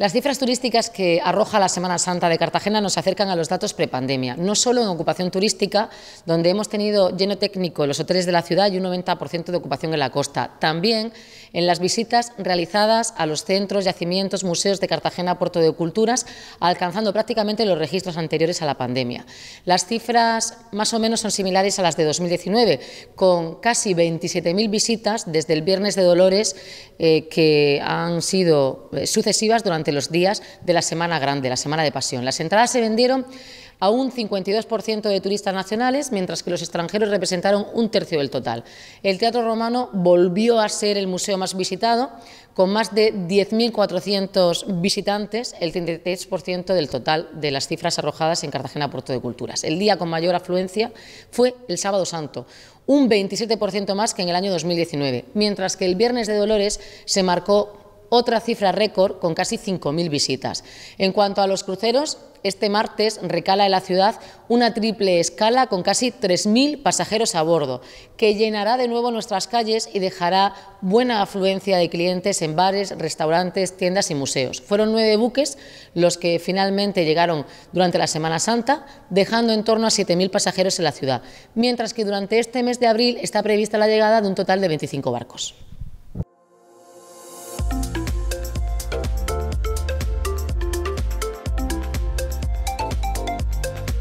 Las cifras turísticas que arroja la Semana Santa de Cartagena nos acercan a los datos prepandemia, no solo en ocupación turística, donde hemos tenido lleno técnico los hoteles de la ciudad y un 90% de ocupación en la costa, también en las visitas realizadas a los centros, yacimientos, museos de Cartagena, Puerto de Culturas, alcanzando prácticamente los registros anteriores a la pandemia. Las cifras más o menos son similares a las de 2019, con casi 27.000 visitas desde el Viernes de Dolores eh, que han sido eh, sucesivas durante los días de la Semana Grande, la Semana de Pasión. Las entradas se vendieron a un 52% de turistas nacionales, mientras que los extranjeros representaron un tercio del total. El Teatro Romano volvió a ser el museo más visitado, con más de 10.400 visitantes, el 33% del total de las cifras arrojadas en Cartagena Puerto de Culturas. El día con mayor afluencia fue el Sábado Santo, un 27% más que en el año 2019, mientras que el Viernes de Dolores se marcó otra cifra récord con casi 5.000 visitas. En cuanto a los cruceros, este martes recala en la ciudad una triple escala con casi 3.000 pasajeros a bordo, que llenará de nuevo nuestras calles y dejará buena afluencia de clientes en bares, restaurantes, tiendas y museos. Fueron nueve buques los que finalmente llegaron durante la Semana Santa, dejando en torno a 7.000 pasajeros en la ciudad, mientras que durante este mes de abril está prevista la llegada de un total de 25 barcos.